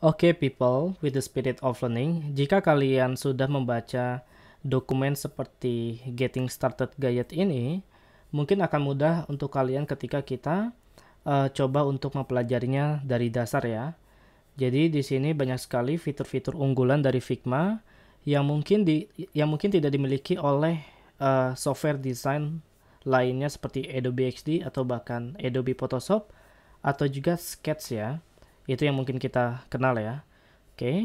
Oke okay, people, with the spirit of learning, jika kalian sudah membaca dokumen seperti Getting Started Guide ini, mungkin akan mudah untuk kalian ketika kita uh, coba untuk mempelajarinya dari dasar ya. Jadi di sini banyak sekali fitur-fitur unggulan dari Figma yang mungkin di yang mungkin tidak dimiliki oleh uh, software desain lainnya seperti Adobe XD atau bahkan Adobe Photoshop atau juga Sketch ya. Itu yang mungkin kita kenal ya. Oke. Okay.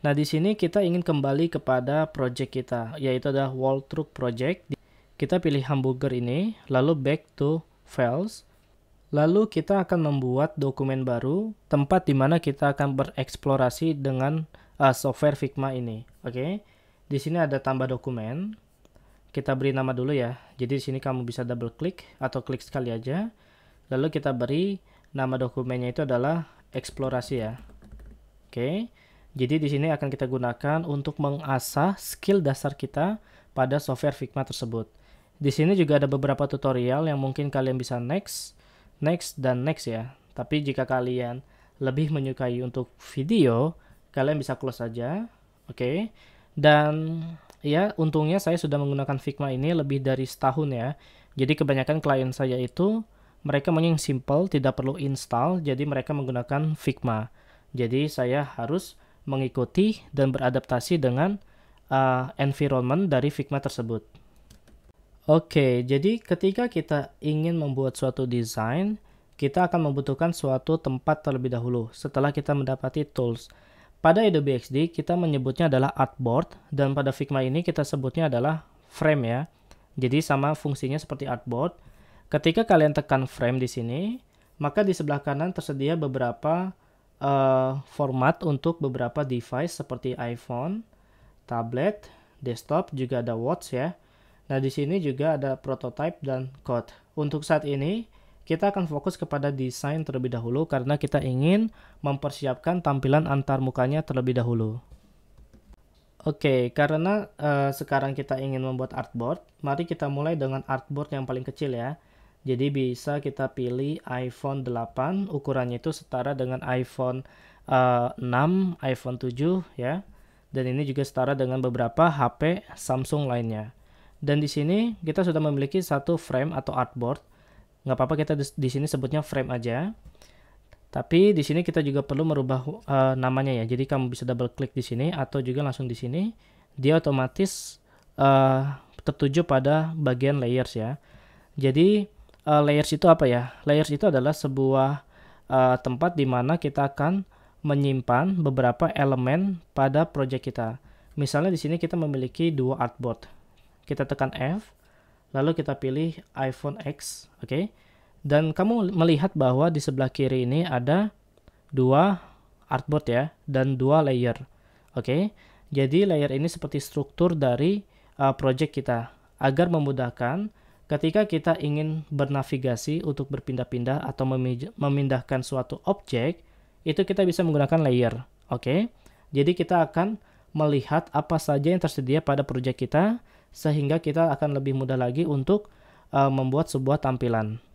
Nah, di sini kita ingin kembali kepada project kita, yaitu ada wall truck project. Kita pilih hamburger ini, lalu back to files. Lalu kita akan membuat dokumen baru, tempat di mana kita akan bereksplorasi dengan uh, software Figma ini. Oke. Okay. Di sini ada tambah dokumen. Kita beri nama dulu ya. Jadi di sini kamu bisa double klik atau klik sekali aja. Lalu kita beri nama dokumennya itu adalah eksplorasi ya. Oke. Jadi di sini akan kita gunakan untuk mengasah skill dasar kita pada software Figma tersebut. Di sini juga ada beberapa tutorial yang mungkin kalian bisa next, next, dan next ya. Tapi jika kalian lebih menyukai untuk video, kalian bisa close saja. Oke. Dan ya untungnya saya sudah menggunakan Figma ini lebih dari setahun ya. Jadi kebanyakan klien saya itu mereka mau yang simple, tidak perlu install, jadi mereka menggunakan Figma. Jadi saya harus mengikuti dan beradaptasi dengan uh, environment dari Figma tersebut. Oke, okay, jadi ketika kita ingin membuat suatu desain, kita akan membutuhkan suatu tempat terlebih dahulu setelah kita mendapati tools. Pada Adobe XD, kita menyebutnya adalah artboard, dan pada Figma ini kita sebutnya adalah frame ya. Jadi sama fungsinya seperti artboard, Ketika kalian tekan frame di sini, maka di sebelah kanan tersedia beberapa uh, format untuk beberapa device seperti iPhone, tablet, desktop, juga ada watch ya. Nah, di sini juga ada prototype dan code. Untuk saat ini, kita akan fokus kepada desain terlebih dahulu karena kita ingin mempersiapkan tampilan antar mukanya terlebih dahulu. Oke, okay, karena uh, sekarang kita ingin membuat artboard, mari kita mulai dengan artboard yang paling kecil ya. Jadi bisa kita pilih iPhone 8 ukurannya itu setara dengan iPhone uh, eh, 6, iPhone 7 ya. Dan ini juga setara dengan beberapa HP Samsung lainnya. Dan di sini kita sudah memiliki satu frame atau artboard. Nggak apa-apa kita di sini sebutnya frame aja. Tapi di sini kita juga perlu merubah uh, namanya ya. Jadi kamu bisa double klik di sini atau juga langsung di sini. Dia otomatis uh, tertuju pada bagian layers ya. Jadi uh, layers itu apa ya? Layers itu adalah sebuah uh, tempat di mana kita akan menyimpan beberapa elemen pada project kita. Misalnya di sini kita memiliki dua artboard. Kita tekan F, lalu kita pilih iPhone X, oke? Okay? Dan kamu melihat bahwa di sebelah kiri ini ada dua artboard ya dan dua layer. Oke. Okay? Jadi layer ini seperti struktur dari uh, project kita agar memudahkan Ketika kita ingin bernavigasi untuk berpindah-pindah atau memindahkan suatu objek, itu kita bisa menggunakan layer. Oke, okay? jadi kita akan melihat apa saja yang tersedia pada proyek kita, sehingga kita akan lebih mudah lagi untuk uh, membuat sebuah tampilan.